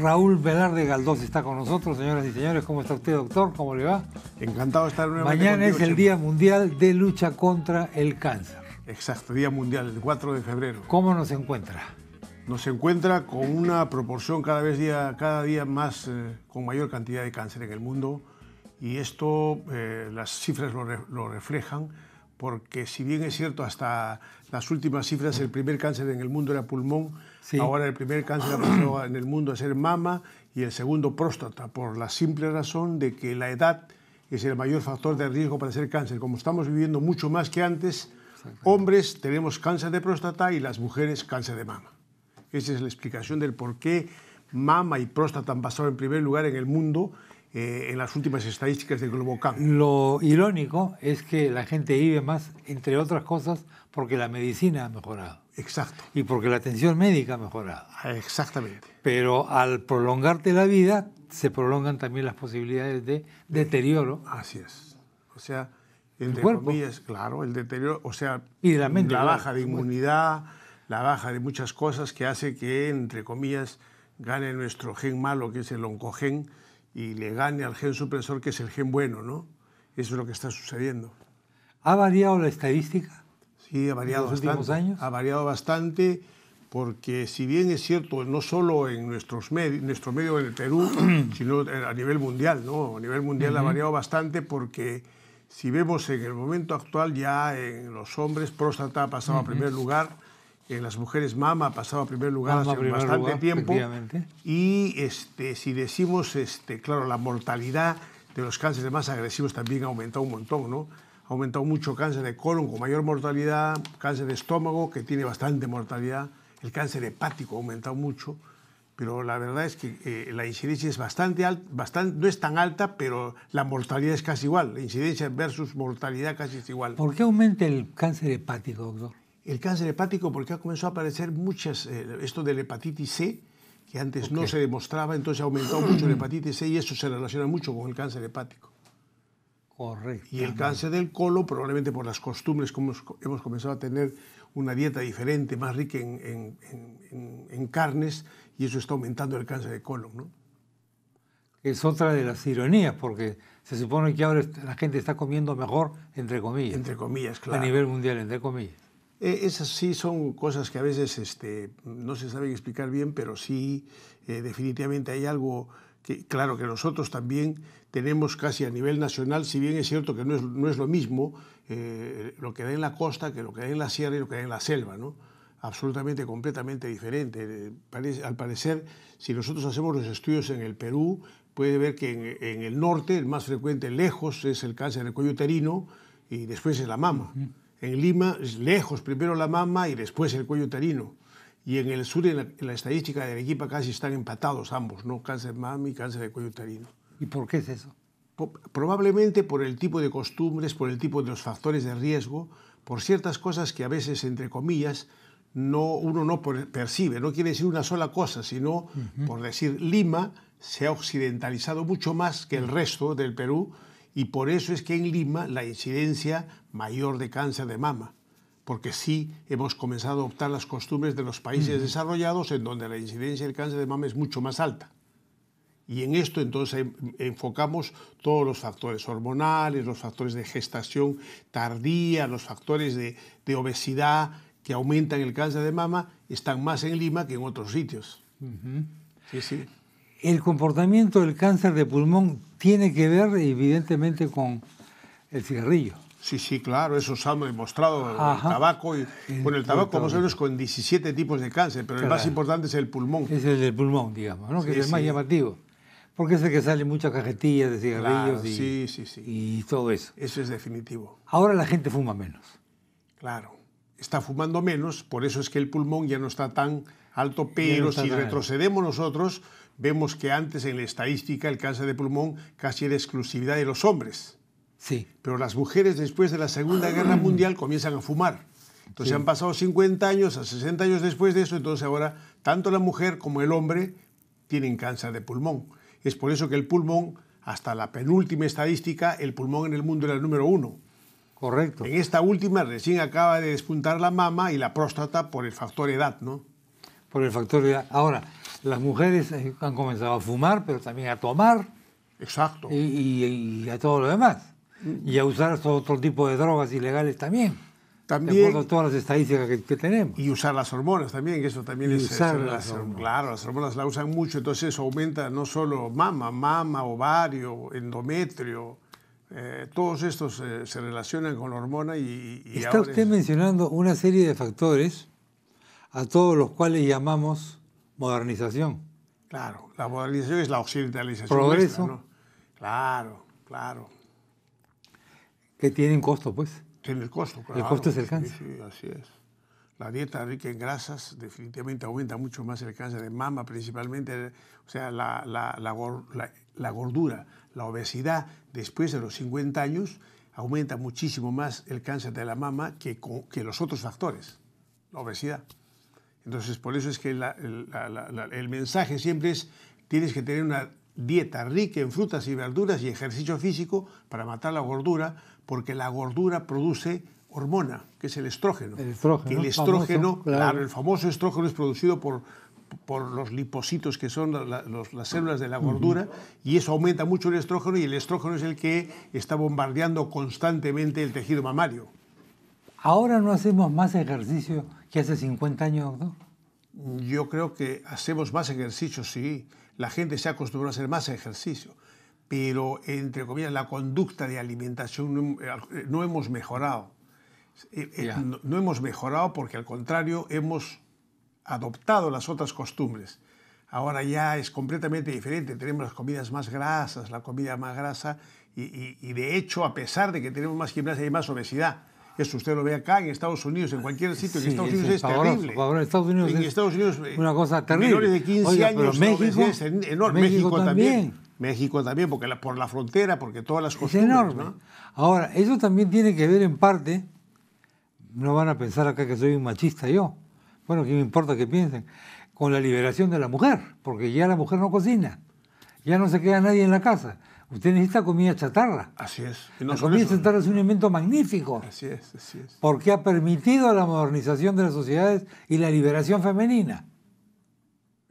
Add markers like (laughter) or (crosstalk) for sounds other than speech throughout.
Raúl Velarde Galdós está con nosotros, señoras y señores. ¿Cómo está usted, doctor? ¿Cómo le va? Encantado de estar nuevamente Mañana es el Día Mundial de Lucha contra el Cáncer. Exacto, Día Mundial, el 4 de febrero. ¿Cómo nos encuentra? Nos encuentra con una proporción cada, vez día, cada día más, eh, con mayor cantidad de cáncer en el mundo. Y esto, eh, las cifras lo reflejan porque si bien es cierto, hasta las últimas cifras, el primer cáncer en el mundo era pulmón, ahora el primer cáncer en el mundo es el mama y el segundo próstata, por la simple razón de que la edad es el mayor factor de riesgo para ser cáncer. Como estamos viviendo mucho más que antes, hombres tenemos cáncer de próstata y las mujeres cáncer de mama. Esa es la explicación del por qué mama y próstata han pasado en primer lugar en el mundo eh, en las últimas estadísticas de Globocamp. Lo irónico es que la gente vive más, entre otras cosas, porque la medicina ha mejorado. Exacto. Y porque la atención médica ha mejorado. Ah, exactamente. Pero al prolongarte la vida, se prolongan también las posibilidades de deterioro. Así es. O sea, el cuerpo. Comillas, claro, el deterioro, o sea, y la, mente, la baja de inmunidad, la baja de muchas cosas que hace que, entre comillas, gane nuestro gen malo, que es el oncogen, y le gane al gen supresor que es el gen bueno, ¿no? Eso es lo que está sucediendo. ¿Ha variado la estadística? Sí, ha variado los bastante. Últimos años? Ha variado bastante porque si bien es cierto, no solo en nuestros nuestro medio en el Perú, (clears throat) sino a nivel mundial, ¿no? A nivel mundial ha variado bastante porque si vemos en el momento actual ya en los hombres, próstata ha pasado a primer lugar, en eh, las mujeres Mama ha pasado a primer lugar hace bastante tiempo. Y este, si decimos, este, claro, la mortalidad de los cánceres más agresivos también ha aumentado un montón, ¿no? Ha aumentado mucho cáncer de colon con mayor mortalidad, cáncer de estómago que tiene bastante mortalidad, el cáncer hepático ha aumentado mucho, pero la verdad es que eh, la incidencia es bastante alta, no es tan alta, pero la mortalidad es casi igual, la incidencia versus mortalidad casi es igual. ¿Por qué aumenta el cáncer hepático, doctor? el cáncer hepático porque ha comenzado a aparecer muchas, eh, esto de la hepatitis C, que antes no se demostraba, entonces ha aumentado mucho la hepatitis C y eso se relaciona mucho con el cáncer hepático. Correcto. Y el cáncer del colon, probablemente por las costumbres, como hemos comenzado a tener una dieta diferente, más rica en, carnes, y eso está aumentando el cáncer de colon, ¿no? Es otra de las ironías, porque se supone que ahora la gente está comiendo mejor, entre comillas. Entre comillas, claro. A nivel mundial, entre comillas. Eh, esas sí son cosas que a veces este, no se saben explicar bien, pero sí eh, definitivamente hay algo que, claro que nosotros también tenemos casi a nivel nacional, si bien es cierto que no es, lo mismo eh, lo que hay en la costa que lo que hay en la sierra y lo que hay en la selva, ¿no? absolutamente, completamente diferente. al parecer, si nosotros hacemos los estudios en el Perú, puede ver que en, el norte el más frecuente lejos es el cáncer de cuello uterino y después es la mama. En Lima, es lejos, primero la mama y después el cuello uterino. Y en el sur, en la, estadística de Arequipa, casi están empatados ambos, ¿no? Cáncer mama y cáncer de cuello uterino. ¿Y por qué es eso? Probablemente por el tipo de costumbres, por el tipo de los factores de riesgo, por ciertas cosas que a veces, entre comillas, no, uno no percibe. No quiere decir una sola cosa, sino, por decir, Lima se ha occidentalizado mucho más que el resto del Perú y por eso es que en Lima la incidencia mayor de cáncer de mama, porque sí hemos comenzado a optar las costumbres de los países desarrollados en donde la incidencia del cáncer de mama es mucho más alta. Y en esto entonces em, enfocamos todos los factores hormonales, los factores de gestación tardía, los factores de, obesidad que aumentan el cáncer de mama, están más en Lima que en otros sitios. Sí, sí. El comportamiento del cáncer de pulmón tiene que ver evidentemente con el cigarrillo. Sí, sí, claro, eso se ha demostrado el tabaco. Y, bueno, el tabaco, como sabemos, con 17 tipos de cáncer, pero el más importante es el pulmón. Es el del pulmón, digamos, que es el más llamativo. Porque es el que sale muchas cajetillas de cigarrillos y, y todo eso. Eso es definitivo. Ahora la gente fuma menos. Claro está fumando menos, por eso es que el pulmón ya no está tan alto, pero si retrocedemos nosotros, vemos que antes en la estadística el cáncer de pulmón casi era exclusividad de los hombres. Sí. Pero las mujeres después de la Segunda (clears throat) Guerra Mundial comienzan a fumar. Entonces han pasado 50 años, a 60 años después de eso, entonces ahora tanto la mujer como el hombre tienen cáncer de pulmón. Es por eso que el pulmón, hasta la penúltima estadística, el pulmón en el mundo era el número uno. Correcto. En esta última recién acaba de despuntar la mama y la próstata por el factor edad, ¿no? Por el factor edad. Ahora, las mujeres eh, han comenzado a fumar, pero también a tomar. Exacto. Y, a todo lo demás. Y a usar otro tipo de drogas ilegales también. También. De acuerdo a todas las estadísticas que, tenemos. Y usar las hormonas también, que eso también es. Usar las, hormonas. las usan mucho, entonces eso aumenta no solo mama, mama, ovario, endometrio, eh, todos estos eh, se relacionan con la hormona y... Está usted mencionando una serie de factores a todos los cuales llamamos modernización. Claro, la modernización es la occidentalización. Progreso. ¿no? Claro, claro. Que tienen costo, pues. Tiene el costo, claro. El costo es el cáncer. Sí, sí, así es. La dieta rica en grasas definitivamente aumenta mucho más el cáncer de mama, principalmente. O sea, la, la, la, la gordura, la obesidad, después de los 50 años, aumenta muchísimo más el cáncer de la mama que, que los otros factores, la obesidad. Entonces, por eso es que el mensaje siempre es, tienes que tener una dieta rica en frutas y verduras y ejercicio físico para matar la gordura, porque la gordura produce hormona, que es el estrógeno. El estrógeno. el famoso estrógeno es producido por, por los lipocitos que son las células de la gordura y eso aumenta mucho el estrógeno y el estrógeno es el que está bombardeando constantemente el tejido mamario. ¿Ahora no hacemos más ejercicio que hace 50 años, doctor? ¿no? Yo creo que hacemos más ejercicio, sí. La gente se ha acostumbrado a hacer más ejercicio pero entre comillas la conducta de alimentación no, eh, hemos mejorado. Eh, eh, no, hemos mejorado porque al contrario hemos adoptado las otras costumbres. Ahora ya es completamente diferente, tenemos las comidas más grasas, la comida más grasa, y, de hecho, a pesar de que tenemos más gimnasia, hay más obesidad. Eso usted lo ve acá en Estados Unidos, en cualquier sitio. en Estados Unidos es, terrible. en Estados Unidos, es eh, una cosa terrible. Menores de 15 años, México, es México, también. México también, porque por la frontera, porque todas las costumbres. enorme. Ahora, eso también tiene que ver en parte, no van a pensar acá que soy un machista yo, bueno, ¿qué me importa que piensen? Con la liberación de la mujer, porque ya la mujer no cocina, ya no se queda nadie en la casa. Usted necesita comida chatarra. Así es. la comida chatarra es un invento magnífico. Así es, así es. Porque ha permitido la modernización de las sociedades y la liberación femenina.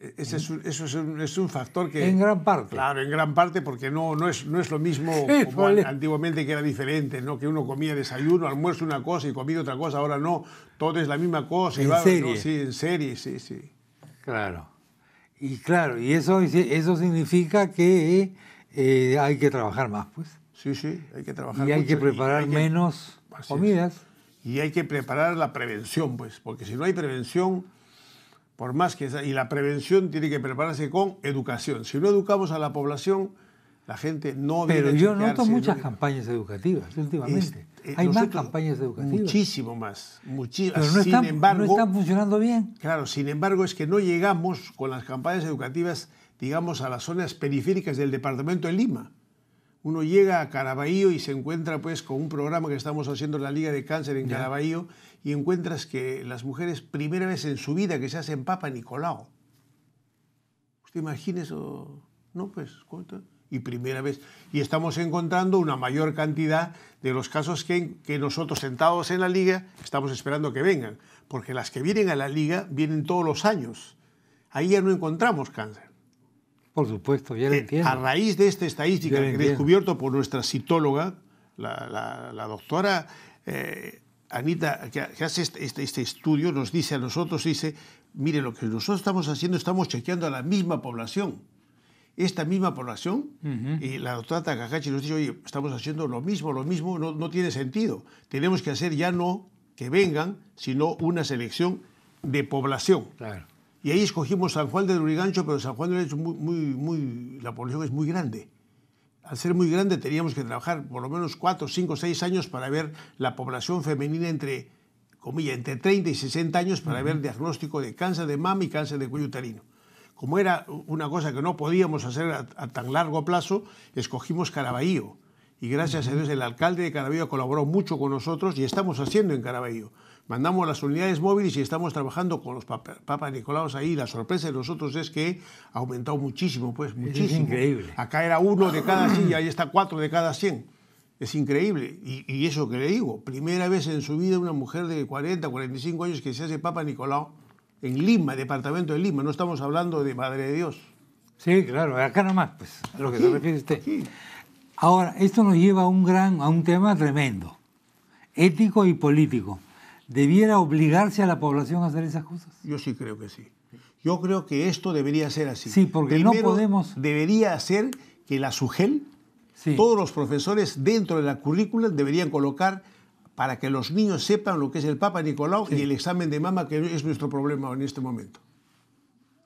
E-, eso es un, factor que... En gran parte. Claro, en gran parte porque no, no, es, no es lo mismo como pues antiguamente que era diferente, ¿no? que uno comía desayuno, almuerzo una cosa y comía otra cosa, ahora no, todo es la misma cosa. En y va, serie. sí, en serie, sí, sí. Claro. Y claro, y eso, eso significa que eh, hay que trabajar más, pues. Sí, sí, hay que trabajar Y hay que preparar menos comidas. Y hay que preparar la prevención, pues, porque si no hay prevención por más que y la prevención tiene que prepararse con educación. Si no educamos a la población, la gente no Pero yo noto muchas campañas educativas últimamente. Este, eh, Hay más campañas educativas. Muchísimo más. Muchísimas. Pero no están funcionando bien. Claro, sin embargo, es que no llegamos con las campañas educativas, digamos, a las zonas periféricas del departamento de Lima uno llega a Caraballo y se encuentra pues con un programa que estamos haciendo en la Liga de Cáncer en Caraballo y encuentras que las mujeres primera vez en su vida que se hacen Papa Nicolau. ¿Usted imagina eso? No, pues, ¿cuánto? y primera vez. Y estamos encontrando una mayor cantidad de los casos que, que, nosotros sentados en la liga estamos esperando que vengan, porque las que vienen a la liga vienen todos los años. Ahí ya no encontramos cáncer. Por supuesto, ya lo eh, entiendo. A raíz de esta estadística que descubierto por nuestra citóloga, la, doctora eh, Anita, que, hace este, este, este, estudio, nos dice a nosotros, dice, mire, lo que nosotros estamos haciendo, estamos chequeando a la misma población. Esta misma población, y la doctora Takahashi nos dice, oye, estamos haciendo lo mismo, lo mismo, no, no tiene sentido. Tenemos que hacer ya no que vengan, sino una selección de población. Claro. Y ahí escogimos San Juan de Lurigancho, pero San Juan de Lurigancho, muy, la población es muy grande. Al ser muy grande teníamos que trabajar por lo menos 4, 5, 6 años para ver la población femenina entre, entre 30 y 60 años para ver diagnóstico de cáncer de mama y cáncer de cuello uterino. Como era una cosa que no podíamos hacer a, tan largo plazo, escogimos Caraballo. Y gracias a Dios el alcalde de Caraballo colaboró mucho con nosotros y estamos haciendo en Caraballo mandamos las unidades móviles y estamos trabajando con los papas Papa Nicolaos ahí. La sorpresa de nosotros es que ha aumentado muchísimo, pues muchísimo. Es increíble. Acá era uno de cada 100 y ahí está cuatro de cada 100. Es increíble. Y, eso que le digo, primera vez en su vida una mujer de 40, 45 años que se hace Papa Nicolau en Lima, departamento de Lima. No estamos hablando de Madre de Dios. Sí, claro, acá nomás, pues, a lo que se refiere usted. Ahora, esto nos lleva a un, gran, a un tema tremendo, ético y político. ¿Debiera obligarse a la población a hacer esas cosas? Yo sí creo que sí. Yo creo que esto debería ser así. Sí, porque no podemos. Debería ser que la SUGEL, todos los profesores dentro de la currícula deberían colocar para que los niños sepan lo que es el Papa Nicolau y el examen de mama, que es nuestro problema en este momento.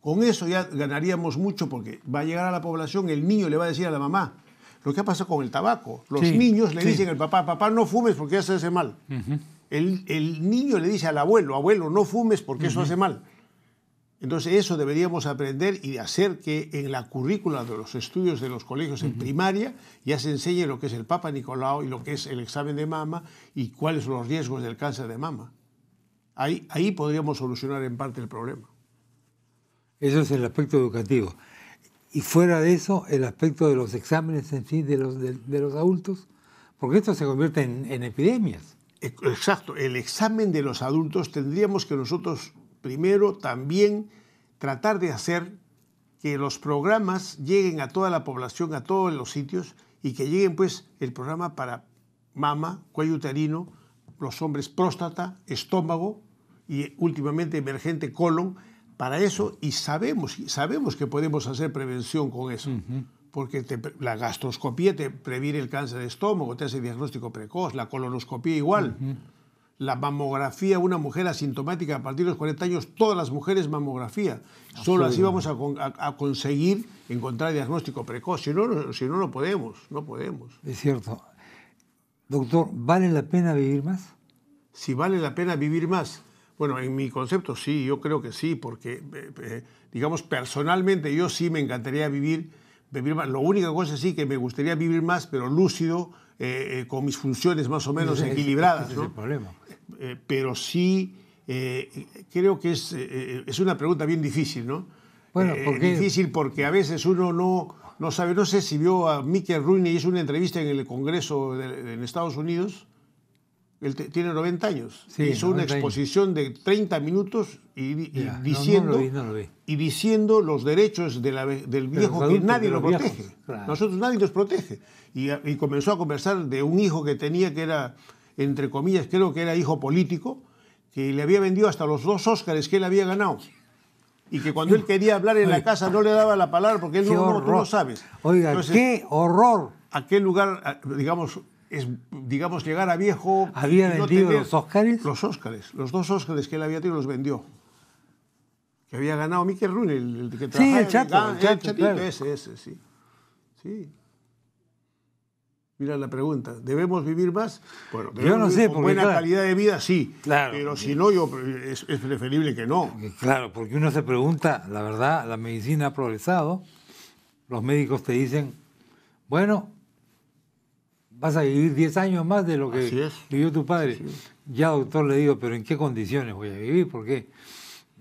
Con eso ya ganaríamos mucho porque va a llegar a la población, el niño le va a decir a la mamá, lo que ha pasado con el tabaco. Los niños le dicen al papá, papá no fumes porque se hace mal. El, niño le dice al abuelo, abuelo, no fumes porque eso hace mal. Entonces eso deberíamos aprender y hacer que en la currícula de los estudios de los colegios en primaria ya se enseñe lo que es el Papa Nicolau y lo que es el examen de mama y cuáles son los riesgos del cáncer de mama. Ahí, podríamos solucionar en parte el problema. Eso es el aspecto educativo. Y fuera de eso, el aspecto de los exámenes en sí de los, adultos, porque esto se convierte en epidemias. Exacto, el examen de los adultos tendríamos que nosotros primero también tratar de hacer que los programas lleguen a toda la población, a todos los sitios y que lleguen pues el programa para mama, cuello uterino, los hombres próstata, estómago y últimamente emergente colon para eso y sabemos sabemos que podemos hacer prevención con eso porque la gastroscopía te previene el cáncer de estómago, te hace diagnóstico precoz, la colonoscopía igual. La mamografía, una mujer asintomática a partir de los 40 años, todas las mujeres mamografía. Solo así vamos a, conseguir encontrar diagnóstico precoz. Si no, no, si no, no podemos, no podemos. Es cierto. Doctor, ¿vale la pena vivir más? Si vale la pena vivir más. Bueno, en mi concepto sí, yo creo que sí, porque, eh, eh, digamos, personalmente yo sí me encantaría vivir lo único cosa sí que me gustaría vivir más, pero lúcido, eh, eh, con mis funciones más o menos equilibradas. pero sí, eh, creo que es, una pregunta bien difícil, ¿no? Bueno, difícil porque a veces uno no, no sabe, no sé si vio a Mickey Rooney, hizo una entrevista en el Congreso de, en Estados Unidos él tiene 90 años. Hizo una exposición de 30 minutos y, diciendo, y diciendo los derechos del viejo que nadie lo protege. Nosotros nadie nos protege. Y, comenzó a conversar de un hijo que tenía que era, entre comillas, creo que era hijo político, que le había vendido hasta los dos Óscares que él había ganado. Y que cuando él quería hablar en la casa no le daba la palabra porque él no, lo no sabes. Oiga, qué horror. Aquel lugar, digamos, es, digamos, llegar a viejo. ¿Había vendido los Óscares? Los Óscares, los dos Óscares que él había tenido los vendió. Que había ganado Mickey Rooney, el, el que trabajaba. Sí, el chato, el, ese, ese, sí. Sí. Mira la pregunta, ¿debemos vivir más? Bueno, yo no sé, con buena calidad de vida sí, claro, pero si no, yo, es, preferible que no. Claro, porque uno se pregunta, la verdad, la medicina ha progresado, los médicos te dicen, bueno, vas a vivir 10 años más de lo que vivió tu padre. Ya, doctor, le digo, pero ¿en qué condiciones voy a vivir? Porque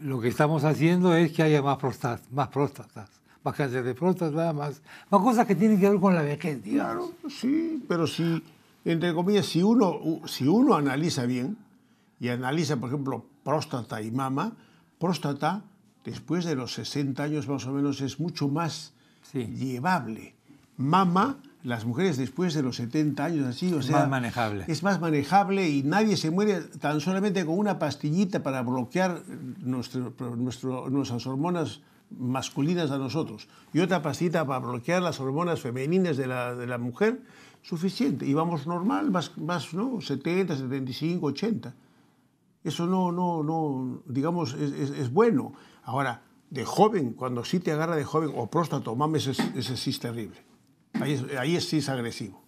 lo que estamos haciendo es que haya más próstatas, más próstatas, más cáncer de próstata, más, más cosas que tienen que ver con la vejez, Claro, sí, pero si, entre comillas, si uno, si uno analiza bien y analiza, por ejemplo, próstata y mama, próstata, después de los 60 años más o menos, es mucho más llevable. Mama, las mujeres después de los 70 años así, o sea, manejable. es más manejable y nadie se muere tan solamente con una pastillita para bloquear nuestras hormonas masculinas a nosotros y otra pastillita para bloquear las hormonas femeninas de la, mujer, suficiente. Y vamos normal, más, más ¿no? 70, 75, 80. Eso no, no, no digamos, es, bueno. Ahora, de joven, cuando sí te agarra de joven, o próstata, mames, ese sí es terrible. Ahí, sí es agresivo.